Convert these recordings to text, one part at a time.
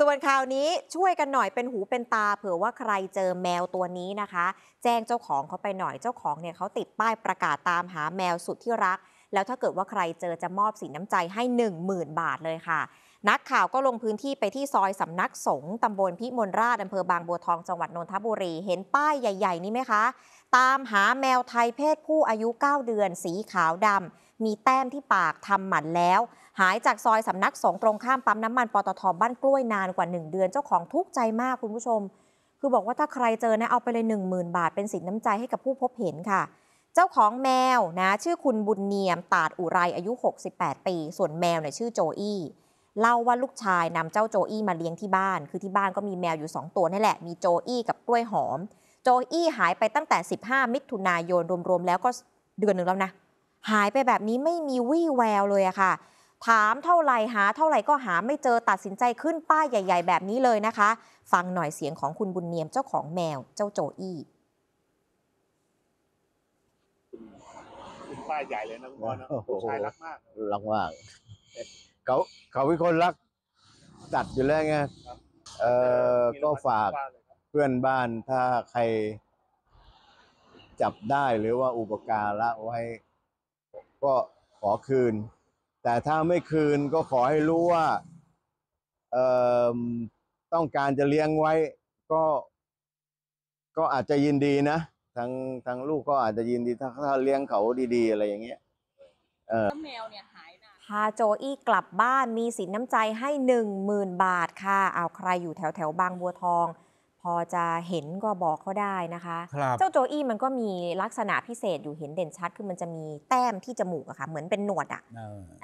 ส่วนข่าวนี้ช่วยกันหน่อยเป็นหูเป็นตา เผื่อว่าใครเจอแมวตัวนี้นะคะ แจ้งเจ้าของเขาไปหน่อยเจ้าของเนี่ยเขาติดป้ายประกาศตามหาแมวสุดที่รักแล้วถ้าเกิดว่าใครเจอจะมอบสินน้ำใจให้ 10,000 บาทเลยค่ะ นักข่าวก็ลงพื้นที่ไปที่ซอยสำนักสงฆ์ตำบลพิมลราชอำเภอบางบัวทองจังหวัดนนทบุรีเห็นป้ายใหญ่ๆ นี่ไหมคะ ตามหาแมวไทยเพศผู้อายุ 9 เดือนสีขาวดำมีแต้มที่ปากทำหมันแล้ว หายจากซอยสำนักสงฆ์ตรงข้ามปั๊มน้ำมันปตทบ้านกล้วยนานกว่า 1 เดือนเจ้าของทุกข์ใจมากคุณผู้ชม คือบอกว่าถ้าใครเจอนะเอาไปเลย 10,000 บาท เป็นสินน้ำใจให้กับผู้พบเห็นค่ะเจ้าของแมวนะ ชื่อคุณบุญเนียมตาดอุไรอายุ 68 ปี ส่วนแมวเนี่ยชื่อโจอี้เล่าว่าลูกชายนำเจ้าโจอี้มาเลี้ยงที่บ้าน คือที่บ้านก็มีแมวอยู่ 2 ตัวนี่แหละ มีโจอี้กับกล้วยหอม โจอี้หายไปตั้งแต่ 15 มิถุนายนรวมๆ แล้วก็เดือนหนึ่งแล้วนะ หายไปแบบนี้ไม่มีวี่แววเลยอะค่ะ ถามเท่าไหร่หาเท่าไหร่ก็หาไม่เจอตัดสินใจขึ้นป้ายใหญ่ ๆแบบนี้เลยนะคะฟังหน่อยเสียงของคุณบุญเนียมเจ้าของแมวเจ้าโจอี้ป้ายใหญ่เลยนะคุณพ่อลนะชายรักมาก รักมาก เขาเขาเป็นคนรักจัดอยู่แล้วไงเออก็ฝากเเพื่อนบ้านถ้าใคร จับได้หรือว่าอุปการะไว้ ก็ขอคืน แต่ถ้าไม่คืนก็ขอให้รู้ว่า เอ่อ ต้องการจะเลี้ยงไว้ ก็ ก็อาจจะยินดีนะทั้งทั้งลูกก็อาจจะยินดีถ้าถ้าเลี้ยงเขาดีๆอะไรอย่างเงี้ยล้วแมวเนี่ยหายนะพาโจอี้กลับบ้านมีสินน้ำใจให้หมื่นบาทค่ะ เอาใครอยู่แถวแถวบางบัวทอง พอจะเห็นก็บอกเขาได้นะคะ เจ้าโจอี้มันก็มีลักษณะพิเศษอยู่เห็นเด่นชัดคือมันจะมีแต้มที่จมูกอะค่ะ เหมือนเป็นหนวดอะ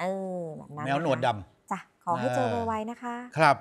เออแบบนั้นแมวหนวดดำจ้ะขอให้เจอไวๆนะคะ ครับ